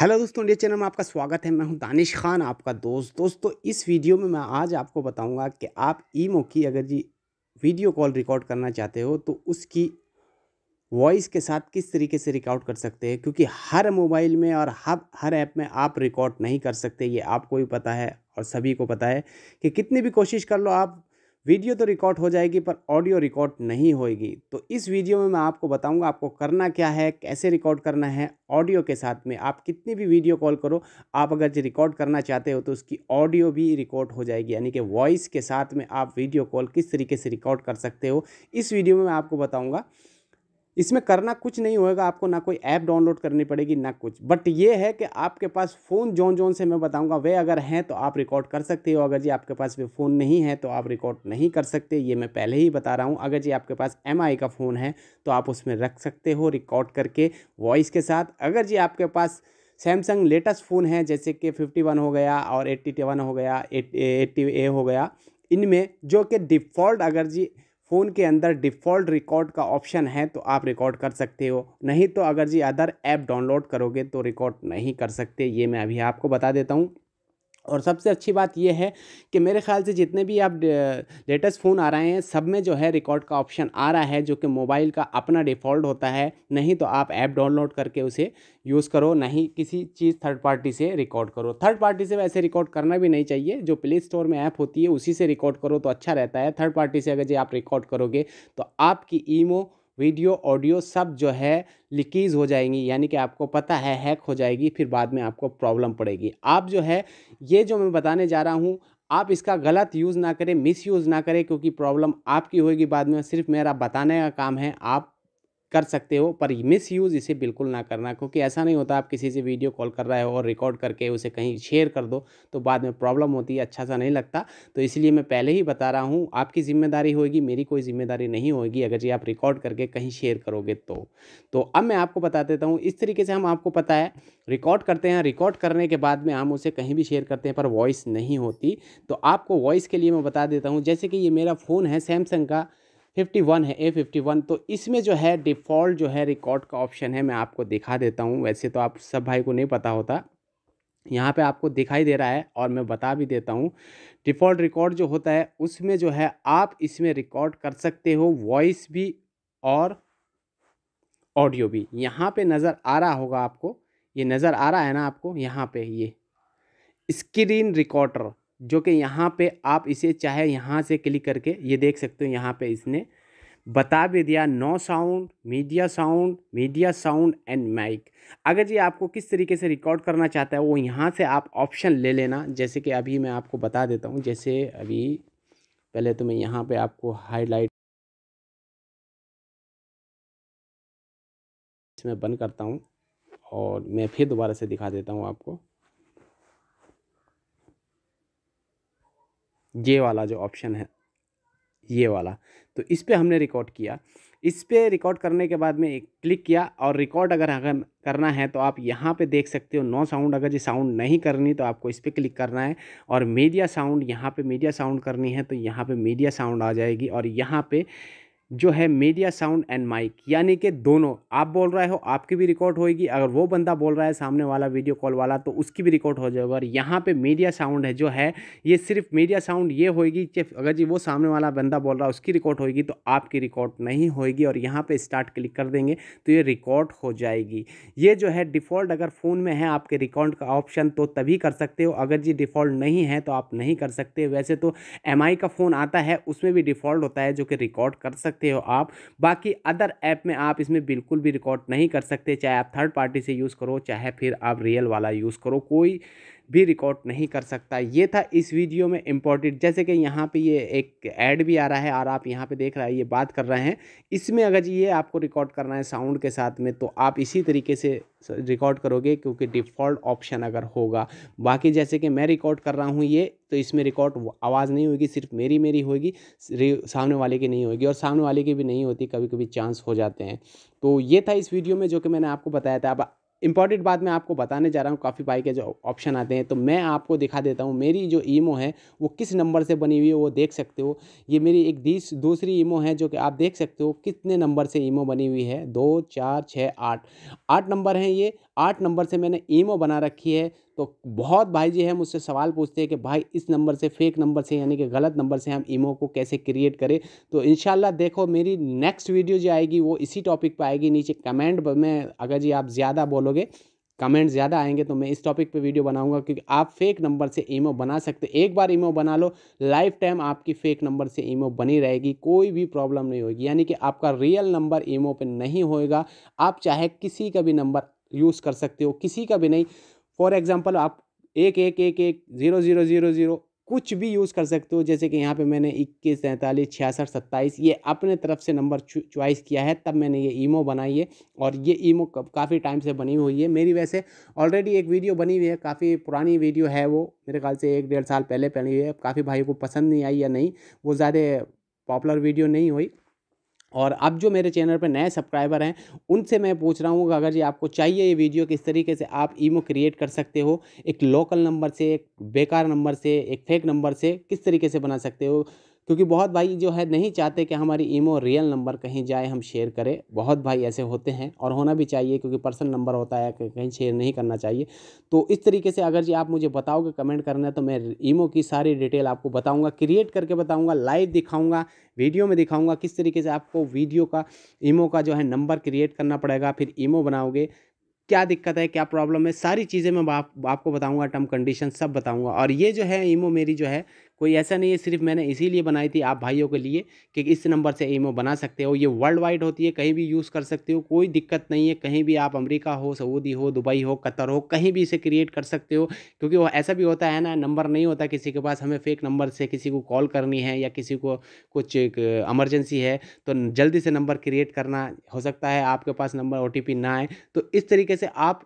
hello दोस्तों India channel में आपका स्वागत है मैं हूं दानिश खान आपका दोस्त दोस्तों इस वीडियो में मैं आज आपको बताऊंगा कि आप ईमो की अगर जी वीडियो कॉल रिकॉर्ड करना चाहते हो तो उसकी वॉइस के साथ किस तरीके से रिकॉर्ड कर सकते हैं क्योंकि हर मोबाइल में और हर हर ऐप में आप रिकॉर्ड नहीं कर सकते ये आपको भी पता है और सभी को पता है कि कितनी भी कोशिश कर लो आप वीडियो तो रिकॉर्ड हो जाएगी पर ऑडियो रिकॉर्ड नहीं होएगी तो इस वीडियो में मैं आपको बताऊंगा आपको करना क्या है कैसे रिकॉर्ड करना है ऑडियो के साथ में आप कितनी भी वीडियो कॉल करो आप अगर जो रिकॉर्ड करना चाहते हो तो उसकी ऑडियो भी रिकॉर्ड हो जाएगी यानी कि वॉइस के साथ में आप वीडियो कॉल किस तरीके से रिकॉर्ड कर सकते हो इस वीडियो में मैं आपको बताऊँगा इसमें करना कुछ नहीं होगा आपको ना कोई ऐप डाउनलोड करनी पड़ेगी ना कुछ बट ये है कि आपके पास फ़ोन जोन जोन से मैं बताऊंगा वे अगर हैं तो आप रिकॉर्ड कर सकते हो अगर जी आपके पास भी फ़ोन नहीं है तो आप रिकॉर्ड नहीं कर सकते ये मैं पहले ही बता रहा हूँ अगर जी आपके पास एम का फ़ोन है तो आप उसमें रख सकते हो रिकॉर्ड करके वॉइस के साथ अगर जी आपके पास सैमसंग लेटेस्ट फ़ोन है जैसे कि फिफ्टी वन हो गया और एट्टी वन हो गया एट्टी ए हो गया इनमें जो कि डिफ़ॉल्ट अगर जी फ़ोन के अंदर डिफ़ॉल्ट रिकॉर्ड का ऑप्शन है तो आप रिकॉर्ड कर सकते हो नहीं तो अगर जी अदर ऐप डाउनलोड करोगे तो रिकॉर्ड नहीं कर सकते ये मैं अभी आपको बता देता हूँ और सबसे अच्छी बात यह है कि मेरे ख्याल से जितने भी आप लेटेस्ट फ़ोन आ रहे हैं सब में जो है रिकॉर्ड का ऑप्शन आ रहा है जो कि मोबाइल का अपना डिफ़ॉल्ट होता है नहीं तो आप ऐप डाउनलोड करके उसे यूज़ करो नहीं किसी चीज़ थर्ड पार्टी से रिकॉर्ड करो थर्ड पार्टी से वैसे रिकॉर्ड करना भी नहीं चाहिए जो प्ले स्टोर में ऐप होती है उसी से रिकॉर्ड करो तो अच्छा रहता है थर्ड पार्टी से अगर जो आप रिकॉर्ड करोगे तो आपकी ईमो वीडियो ऑडियो सब जो है लीकेज हो जाएंगी यानी कि आपको पता है हैक हो जाएगी फिर बाद में आपको प्रॉब्लम पड़ेगी आप जो है ये जो मैं बताने जा रहा हूँ आप इसका गलत यूज़ ना करें मिस यूज़ ना करें क्योंकि प्रॉब्लम आपकी होगी बाद में सिर्फ मेरा बताने का काम है आप कर सकते हो पर मिस यूज़ इसे बिल्कुल ना करना क्योंकि ऐसा नहीं होता आप किसी से वीडियो कॉल कर रहे हो और रिकॉर्ड करके उसे कहीं शेयर कर दो तो बाद में प्रॉब्लम होती है अच्छा सा नहीं लगता तो इसलिए मैं पहले ही बता रहा हूँ आपकी जिम्मेदारी होगी मेरी कोई जिम्मेदारी नहीं होगी अगर जी आप रिकॉर्ड करके कहीं शेयर करोगे तो, तो अब मैं आपको बता देता हूँ इस तरीके से हम आपको पता है रिकॉर्ड करते हैं रिकॉर्ड करने के बाद में हम उसे कहीं भी शेयर करते हैं पर वॉइस नहीं होती तो आपको वॉइस के लिए मैं बता देता हूँ जैसे कि ये मेरा फ़ोन है सैमसंग का 51 है ए 51 तो इसमें जो है डिफ़ॉल्ट जो है रिकॉर्ड का ऑप्शन है मैं आपको दिखा देता हूँ वैसे तो आप सब भाई को नहीं पता होता यहाँ पे आपको दिखाई दे रहा है और मैं बता भी देता हूँ डिफ़ॉल्ट रिकॉर्ड जो होता है उसमें जो है आप इसमें रिकॉर्ड कर सकते हो वॉइस भी और ऑडियो भी यहाँ पे नज़र आ रहा होगा आपको ये नज़र आ रहा है ना आपको यहाँ पे ये स्क्रीन रिकॉर्डर जो कि यहाँ पे आप इसे चाहे यहाँ से क्लिक करके ये देख सकते हो यहाँ पे इसने बता भी दिया no sound media sound media sound and mic अगर जी आपको किस तरीके से रिकॉर्ड करना चाहता है वो यहाँ से आप ऑप्शन ले लेना जैसे कि अभी मैं आपको बता देता हूँ जैसे अभी पहले तो मैं यहाँ पर आपको हाईलाइट मैं बंद करता हूँ और मैं फिर दोबारा से दिखा देता हूँ आपको ये वाला जो ऑप्शन है ये वाला तो इस पर हमने रिकॉर्ड किया इस पर रिकॉर्ड करने के बाद में एक क्लिक किया और रिकॉर्ड अगर अगर करना है तो आप यहाँ पे देख सकते हो नो साउंड अगर जी साउंड नहीं करनी तो आपको इस पर क्लिक करना है और मीडिया साउंड यहाँ पे मीडिया साउंड करनी है तो यहाँ पे मीडिया साउंड आ जाएगी और यहाँ पे जो है मीडिया साउंड एंड माइक यानी कि दोनों आप बोल रहे हो आपकी भी रिकॉर्ड होएगी अगर वो बंदा बोल रहा है सामने वाला वीडियो कॉल वाला तो उसकी भी रिकॉर्ड हो जाएगी और यहाँ पे मीडिया साउंड है जो है ये सिर्फ मीडिया साउंड ये होएगी कि अगर जी वो सामने वाला बंदा बोल रहा है उसकी रिकॉर्ड होएगी तो आपकी रिकॉर्ड नहीं होएगी और यहाँ पर स्टार्ट क्लिक कर देंगे तो ये रिकॉर्ड हो जाएगी ये जो है डिफ़ॉल्ट अगर फ़ोन में है आपके रिकॉर्ड का ऑप्शन तो तभी कर सकते हो अगर जी डिफ़ॉल्ट नहीं है तो आप नहीं कर सकते वैसे तो एम का फ़ोन आता है उसमें भी डिफ़ॉल्ट होता है जो कि रिकॉर्ड कर सकते सकते हो आप बाकी अदर ऐप में आप इसमें बिल्कुल भी रिकॉर्ड नहीं कर सकते चाहे आप थर्ड पार्टी से यूज़ करो चाहे फिर आप रियल वाला यूज़ करो कोई भी रिकॉर्ड नहीं कर सकता ये था इस वीडियो में इम्पोर्टेंट जैसे कि यहाँ पे ये एक ऐड भी आ रहा है और आप यहाँ पे देख रहे हैं ये बात कर रहे हैं इसमें अगर ये आपको रिकॉर्ड करना है साउंड के साथ में तो आप इसी तरीके से रिकॉर्ड करोगे क्योंकि डिफ़ॉल्ट ऑप्शन अगर होगा बाकी जैसे कि मैं रिकॉर्ड कर रहा हूँ ये तो इसमें रिकॉर्ड आवाज़ नहीं होगी सिर्फ मेरी मेरी होगी सामने वाले की नहीं होगी और सामने वाले की भी नहीं होती कभी कभी चांस हो जाते हैं तो ये था इस वीडियो में जो कि मैंने आपको बताया था अब इंपॉर्टेंट बात मैं आपको बताने जा रहा हूँ काफ़ी बाइक के जो ऑप्शन आते हैं तो मैं आपको दिखा देता हूँ मेरी जो ईमो है वो किस नंबर से बनी हुई है वो देख सकते हो ये मेरी एक दीस दूसरी ईमो है जो कि आप देख सकते हो कितने नंबर से ईमो बनी हुई है दो चार छः आठ आठ नंबर हैं ये आठ नंबर से मैंने ईमो बना रखी है तो बहुत भाई जी हैं मुझसे सवाल पूछते हैं कि भाई इस नंबर से फेक नंबर से यानी कि गलत नंबर से हम ईमो को कैसे क्रिएट करें तो इन देखो मेरी नेक्स्ट वीडियो जो आएगी वो इसी टॉपिक पर आएगी नीचे कमेंट में अगर जी आप ज़्यादा बोलोगे कमेंट ज़्यादा आएंगे तो मैं इस टॉपिक पे वीडियो बनाऊंगा क्योंकि आप फेक नंबर से ईमो बना सकते एक बार ईमो बना लो लाइफ टाइम आपकी फेक नंबर से ईमो बनी रहेगी कोई भी प्रॉब्लम नहीं होगी यानी कि आपका रियल नंबर ईमो पे नहीं होएगा आप चाहे किसी का भी नंबर यूज़ कर सकते हो किसी का भी नहीं फॉर एग्ज़ाम्पल आप एक एक एक एक ज़ीरो ज़ीरो ज़ीरो ज़ीरो कुछ भी यूज़ कर सकते हो जैसे कि यहाँ पे मैंने इक्कीस सैंतालीस छियासठ सत्ताईस ये अपने तरफ से नंबर चॉइस किया है तब मैंने ये ईमो बनाई है और ये ईमो काफ़ी टाइम से बनी हुई है मेरी वैसे ऑलरेडी एक वीडियो बनी हुई है काफ़ी पुरानी वीडियो है वो मेरे ख्याल से एक डेढ़ साल पहले पहनी हुई है काफ़ी भाई को पसंद नहीं आई या नहीं वो ज़्यादा पॉपुलर वीडियो नहीं हुई और अब जो मेरे चैनल पर नए सब्सक्राइबर हैं उनसे मैं पूछ रहा हूँ कि अगर जी आपको चाहिए ये वीडियो किस तरीके से आप ईमो क्रिएट कर सकते हो एक लोकल नंबर से एक बेकार नंबर से एक फेक नंबर से किस तरीके से बना सकते हो क्योंकि बहुत भाई जो है नहीं चाहते कि हमारी ईमो रियल नंबर कहीं जाए हम शेयर करें बहुत भाई ऐसे होते हैं और होना भी चाहिए क्योंकि पर्सनल नंबर होता है कहीं शेयर नहीं करना चाहिए तो इस तरीके से अगर जी आप मुझे बताओगे कमेंट करना तो मैं ईमो की सारी डिटेल आपको बताऊँगा क्रिएट करके बताऊँगा लाइव दिखाऊँगा वीडियो में दिखाऊँगा किस तरीके से आपको वीडियो का ईमो का जो है नंबर क्रिएट करना पड़ेगा फिर ईमो बनाओगे क्या दिक्कत है क्या प्रॉब्लम है सारी चीज़ें मैं आप, आपको बताऊंगा टर्म कंडीशन सब बताऊंगा और ये जो है ईमो मेरी जो है कोई ऐसा नहीं है सिर्फ मैंने इसीलिए बनाई थी आप भाइयों के लिए कि इस नंबर से ईमो बना सकते हो ये वर्ल्ड वाइड होती है कहीं भी यूज़ कर सकते हो कोई दिक्कत नहीं है कहीं भी आप अमेरिका हो सऊदी हो दुबई हो कतर हो कहीं भी इसे क्रिएट कर सकते हो क्योंकि वो ऐसा भी होता है ना नंबर नहीं होता किसी के पास हमें फ़ेक नंबर से किसी को कॉल करनी है या किसी को कुछ एमरजेंसी है तो जल्दी से नंबर क्रिएट करना हो सकता है आपके पास नंबर ओ ना आए तो इस तरीके से आप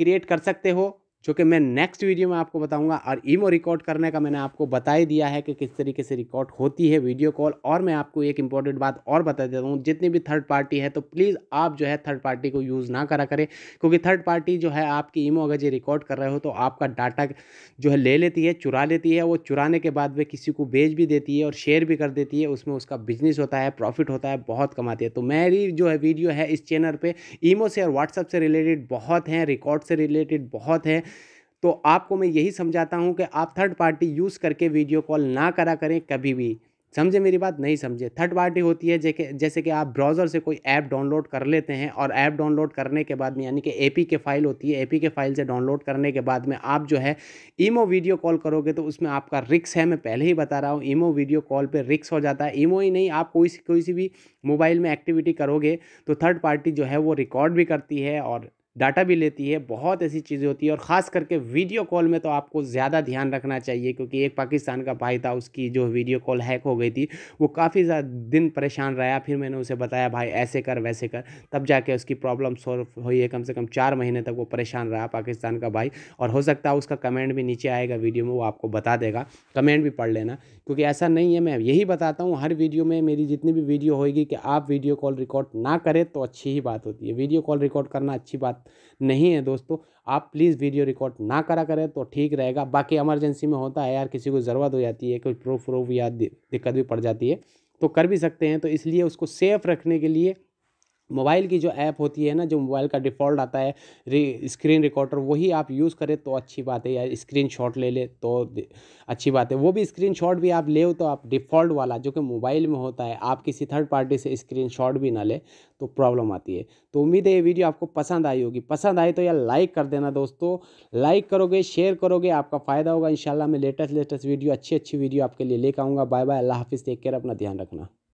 क्रिएट कर सकते हो चूँकि मैं नेक्स्ट वीडियो में आपको बताऊंगा और ईमो रिकॉर्ड करने का मैंने आपको बता ही दिया है कि किस तरीके से रिकॉर्ड होती है वीडियो कॉल और मैं आपको एक इंपॉर्टेंट बात और बता देता हूँ जितनी भी थर्ड पार्टी है तो प्लीज़ आप जो है थर्ड पार्टी को यूज़ ना करा करें क्योंकि थर्ड पार्टी जो है आपकी ईमो अगर ये रिकॉर्ड कर रहे हो तो आपका डाटा जो है ले लेती है चुरा लेती है वो चुराने के बाद वे किसी को बेच भी देती है और शेयर भी कर देती है उसमें उसका बिजनेस होता है प्रॉफिट होता है बहुत कमाती है तो मेरी जो है वीडियो है इस चैनल पर ईमो से और व्हाट्सअप से रिलेटेड बहुत हैं रिकॉर्ड से रिलेटेड बहुत हैं तो आपको मैं यही समझाता हूँ कि आप थर्ड पार्टी यूज़ करके वीडियो कॉल ना करा करें कभी भी समझे मेरी बात नहीं समझे थर्ड पार्टी होती है जैसे कि आप ब्राउज़र से कोई ऐप डाउनलोड कर लेते हैं और ऐप डाउनलोड करने के बाद में यानी कि ए के फाइल होती है ए के फाइल से डाउनलोड करने के बाद में आप जो है ईमो वीडियो कॉल करोगे तो उसमें आपका रिक्स है मैं पहले ही बता रहा हूँ ईमो वीडियो कॉल पर रिक्स हो जाता है ईमो ही नहीं आप कोई कोई सी भी मोबाइल में एक्टिविटी करोगे तो थर्ड पार्टी जो है वो रिकॉर्ड भी करती है और डाटा भी लेती है बहुत ऐसी चीज़ें होती है और ख़ास करके वीडियो कॉल में तो आपको ज़्यादा ध्यान रखना चाहिए क्योंकि एक पाकिस्तान का भाई था उसकी जो वीडियो कॉल हैक हो गई थी वो काफ़ी दिन परेशान रहा फिर मैंने उसे बताया भाई ऐसे कर वैसे कर तब जाके उसकी प्रॉब्लम सॉल्व हुई है कम से कम चार महीने तक वो परेशान रहा पाकिस्तान का भाई और हो सकता है उसका कमेंट भी नीचे आएगा वीडियो में वो आपको बता देगा कमेंट भी पढ़ लेना क्योंकि ऐसा नहीं है मैं यही बताता हूँ हर वीडियो में मेरी जितनी भी वीडियो होगी कि आप वीडियो कॉल रिकॉर्ड ना करें तो अच्छी ही बात होती है वीडियो कॉल रिकॉर्ड करना अच्छी बात नहीं है दोस्तों आप प्लीज़ वीडियो रिकॉर्ड ना करा करें तो ठीक रहेगा बाकी एमरजेंसी में होता है यार किसी को ज़रूरत हो जाती है कोई प्रूफ प्रूफ या दिक्कत भी पड़ जाती है तो कर भी सकते हैं तो इसलिए उसको सेफ़ रखने के लिए मोबाइल की जो ऐप होती है ना जो मोबाइल का डिफ़ॉल्ट आता है रि स्क्रीन रिकॉर्डर वही आप यूज़ करें तो अच्छी बात है या स्क्रीन शॉट ले ले तो अच्छी बात है वो भी स्क्रीन शॉट भी आप ले हो तो आप डिफ़ॉल्ट वाला जो कि मोबाइल में होता है आप किसी थर्ड पार्टी से स्क्रीन शॉट भी ना ले तो प्रॉब्लम आती है तो उम्मीद है ये वीडियो आपको पसंद आई होगी पसंद आई तो यार लाइक कर देना दोस्तों लाइक करोगे शेयर करोगे आपका फ़ायदा होगा इन मैं लेटेस्ट लेटेस्ट वीडियो अच्छी अच्छी वीडियो आपके लिए लेकर आऊँगा बाय बाय अल्लाह हाफिज़ टेक केयर अपना ध्यान रखना